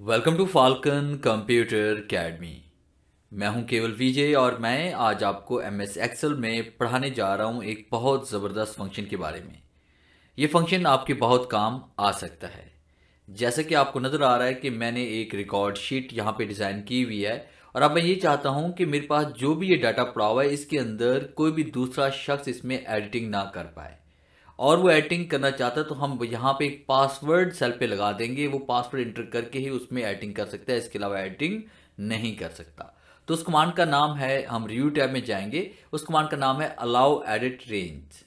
welcome to Falcon computer academy मैं हूं केवल विजय और मैं आज आपको एम एस एक्सल में पढ़ाने जा रहा हूं एक बहुत ज़बरदस्त फंक्शन के बारे में ये फंक्शन आपके बहुत काम आ सकता है जैसे कि आपको नज़र आ रहा है कि मैंने एक रिकॉर्ड शीट यहाँ पे डिज़ाइन की हुई है और अब मैं ये चाहता हूँ कि मेरे पास जो भी ये डाटा पड़ा हुआ है इसके अंदर कोई भी दूसरा शख्स इसमें एडिटिंग ना कर पाए और वो एडिटिंग करना चाहता है तो हम यहाँ पे एक पासवर्ड सेल पे लगा देंगे वो पासवर्ड इंटर करके ही उसमें एडिटिंग कर सकता है इसके अलावा एडिटिंग नहीं कर सकता तो उस कमांड का नाम है हम रिव्यू टैब में जाएंगे उस कमांड का नाम है अलाउ एडिट रेंज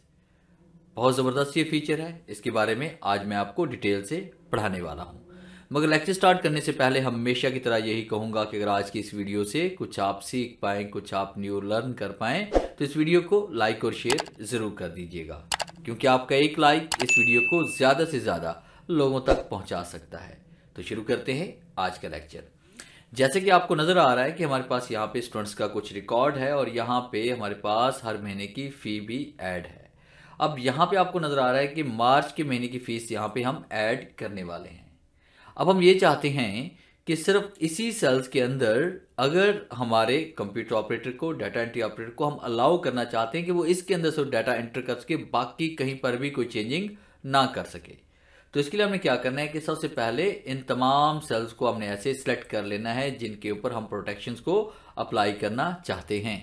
बहुत ज़बरदस्त ये फीचर है इसके बारे में आज मैं आपको डिटेल से पढ़ाने वाला हूँ मगर लेक्चर स्टार्ट करने से पहले हमेशा की तरह यही कहूँगा कि अगर आज की इस वीडियो से कुछ आप सीख पाएँ कुछ आप न्यू लर्न कर पाएँ तो इस वीडियो को लाइक और शेयर ज़रूर कर दीजिएगा क्योंकि आपका एक लाइक इस वीडियो को ज़्यादा से ज़्यादा लोगों तक पहुंचा सकता है तो शुरू करते हैं आज का लेक्चर जैसे कि आपको नज़र आ रहा है कि हमारे पास यहाँ पे स्टूडेंट्स का कुछ रिकॉर्ड है और यहाँ पे हमारे पास हर महीने की फ़ी भी ऐड है अब यहाँ पे आपको नज़र आ रहा है कि मार्च के महीने की फ़ीस यहाँ पे हम ऐड करने वाले हैं अब हम ये चाहते हैं कि सिर्फ इसी सेल्स के अंदर अगर हमारे कंप्यूटर ऑपरेटर को डाटा एंट्री ऑपरेटर को हम अलाउ करना चाहते हैं कि वो इसके अंदर सिर्फ डाटा एंटर कर सके बाकी कहीं पर भी कोई चेंजिंग ना कर सके तो इसके लिए हमने क्या करना है कि सबसे पहले इन तमाम सेल्स को हमने ऐसे सिलेक्ट कर लेना है जिनके ऊपर हम प्रोटेक्शन को अप्लाई करना चाहते हैं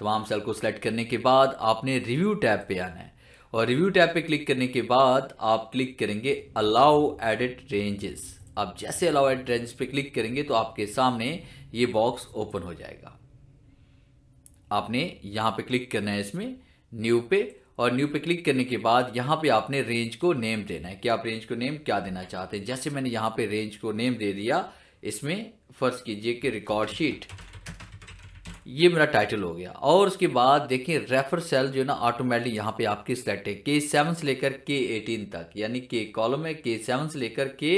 तमाम सेल को सिलेक्ट करने के बाद आपने रिव्यू टैब पे आना है और रिव्यू टैब पे क्लिक करने के बाद आप क्लिक करेंगे अलाउ एडिट रेंजेस आप जैसे अलाउ एड ट्रेंड्स पे क्लिक करेंगे तो आपके सामने ये बॉक्स ओपन हो जाएगा आपने यहां पे क्लिक करना है इसमें न्यू पे और न्यू पे क्लिक करने के बाद यहां पे आपने रेंज को नेम देना है कि आप रेंज को नेम क्या देना चाहते हैं जैसे मैंने यहां पे रेंज को नेम दे दिया इसमें फर्ज कीजिए कि रिकॉर्ड शीट ये मेरा टाइटल हो गया और उसके बाद देखिए रेफर सेल जो है ना ऑटोमेटिक यहाँ पे आपकी सेलेक्ट है के सेवन से लेकर के एटीन तक यानी के कॉलम है के सेवन से लेकर के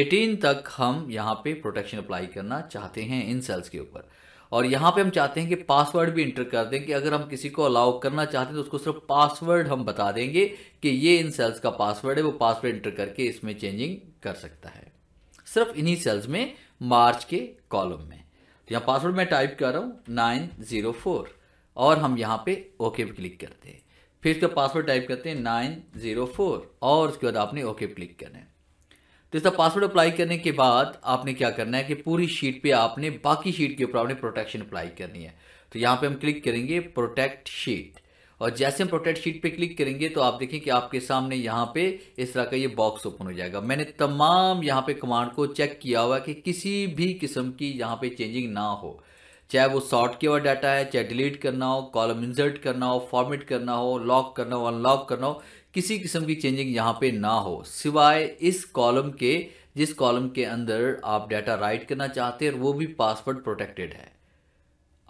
एटीन तक हम यहाँ पे प्रोटेक्शन अप्लाई करना चाहते हैं इन सेल्स के ऊपर और यहाँ पे हम चाहते हैं कि पासवर्ड भी इंटर कर दें कि अगर हम किसी को अलाउ करना चाहते हैं तो उसको सिर्फ पासवर्ड हम बता देंगे कि ये इन सेल्स का पासवर्ड है वो पासवर्ड इंटर करके इसमें चेंजिंग कर सकता है सिर्फ इन्हीं सेल्स में मार्च के कॉलम में तो यहाँ पासवर्ड मैं टाइप कर रहा हूँ नाइन जीरो फोर और हम यहाँ पे ओके पे क्लिक करते हैं फिर उसका पासवर्ड टाइप करते हैं नाइन जीरो फोर और उसके बाद आपने ओके क्लिक करना है तो इसका पासवर्ड अप्लाई करने के बाद आपने क्या करना है कि पूरी शीट पे आपने बाकी शीट के ऊपर आपने प्रोटेक्शन अप्लाई करनी है तो यहाँ पे हम क्लिक करेंगे प्रोटेक्ट शीट और जैसे हम प्रोटेक्ट शीट पे क्लिक करेंगे तो आप देखें कि आपके सामने यहाँ पे इस तरह का ये बॉक्स ओपन हो जाएगा मैंने तमाम यहाँ पे कमांड को चेक किया हुआ कि किसी भी किस्म की यहाँ पे चेंजिंग ना हो चाहे वो सॉर्ट किया हुआ डाटा है चाहे डिलीट करना हो कॉलम इंसर्ट करना हो फॉर्मेट करना हो लॉक करना हो अनलॉक करना हो किसी किस्म की चेंजिंग यहाँ पे ना हो सिवाय इस कॉलम के जिस कॉलम के अंदर आप डाटा राइट करना चाहते हैं वो भी पासवर्ड प्रोटेक्टेड है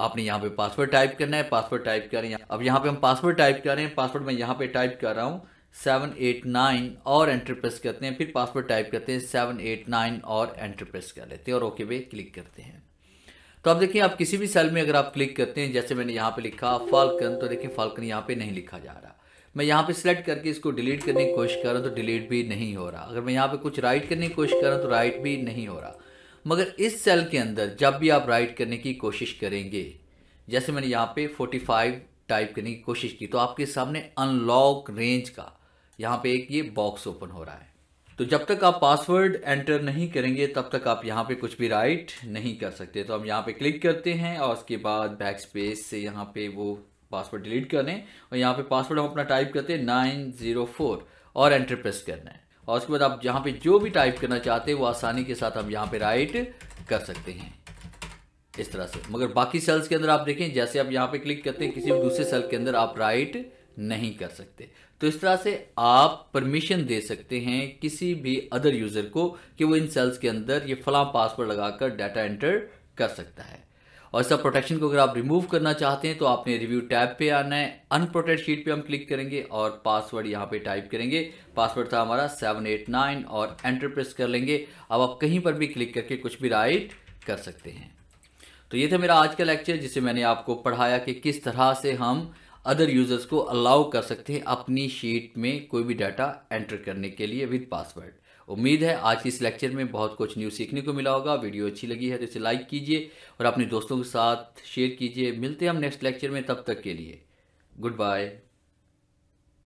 आपने यहाँ पे पासवर्ड टाइप करना है पासवर्ड टाइप कर रहे हैं अब यहाँ पे हम पासवर्ड टाइप कर रहे हैं पासवर्ड मैं यहाँ पे टाइप कर रहा हूँ सेवन एट नाइन और एंटर प्रेस करते हैं फिर पासवर्ड टाइप करते हैं सेवन एट नाइन और एंटर प्रेस कर लेते हैं और ओके पे क्लिक करते हैं तो आप देखिए आप किसी भी सेल में अगर आप क्लिक करते हैं जैसे मैंने यहाँ पे लिखा फाल्कन तो देखिए फाल्कन यहाँ पे नहीं लिखा जा रहा मैं यहाँ पे सिलेक्ट करके इसको डिलीट करने की कोशिश कर रहा हूँ तो डिलीट भी नहीं हो रहा अगर मैं यहाँ पे कुछ राइट करने की कोशिश कर रहा हूँ तो राइट भी नहीं हो रहा मगर इस सेल के अंदर जब भी आप राइट करने की कोशिश करेंगे जैसे मैंने यहाँ पे 45 टाइप करने की कोशिश की तो आपके सामने अनलॉक रेंज का यहाँ पे एक ये बॉक्स ओपन हो रहा है तो जब तक आप पासवर्ड एंटर नहीं करेंगे तब तक आप यहाँ पे कुछ भी राइट नहीं कर सकते तो हम यहाँ पे क्लिक करते हैं और उसके बाद बैक स्पेस से यहाँ पे वो पासवर्ड डिलीट कर दें और यहाँ पे पासवर्ड हम अपना टाइप करते हैं नाइन जीरो फोर और एंटर प्रेस करना है और उसके बाद आप यहाँ पे जो भी टाइप करना चाहते हैं वो आसानी के साथ हम यहाँ पे राइट कर सकते हैं इस तरह से मगर बाकी सेल्स के अंदर आप देखें जैसे आप यहाँ पे क्लिक करते हैं किसी भी दूसरे सेल के अंदर आप राइट नहीं कर सकते तो इस तरह से आप परमिशन दे सकते हैं किसी भी अदर यूज़र को कि वो इन सेल्स के अंदर ये फला पासवर्ड लगाकर डाटा एंटर कर सकता है और सब प्रोटेक्शन को अगर आप रिमूव करना चाहते हैं तो आपने रिव्यू टैब पे आना है अनप्रोटेक्ट शीट पे हम क्लिक करेंगे और पासवर्ड यहाँ पे टाइप करेंगे पासवर्ड था हमारा सेवन एट नाइन और एंटर प्रेस कर लेंगे अब आप कहीं पर भी क्लिक करके कुछ भी राइट कर सकते हैं तो ये था मेरा आज का लेक्चर जिसे मैंने आपको पढ़ाया कि किस तरह से हम अदर यूज़र्स को अलाउ कर सकते हैं अपनी शीट में कोई भी डाटा एंटर करने के लिए विद पासवर्ड उम्मीद है आज इस लेक्चर में बहुत कुछ न्यूज़ सीखने को मिला होगा वीडियो अच्छी लगी है तो इसे लाइक कीजिए और अपने दोस्तों के साथ शेयर कीजिए मिलते हैं हम नेक्स्ट लेक्चर में तब तक के लिए गुड बाय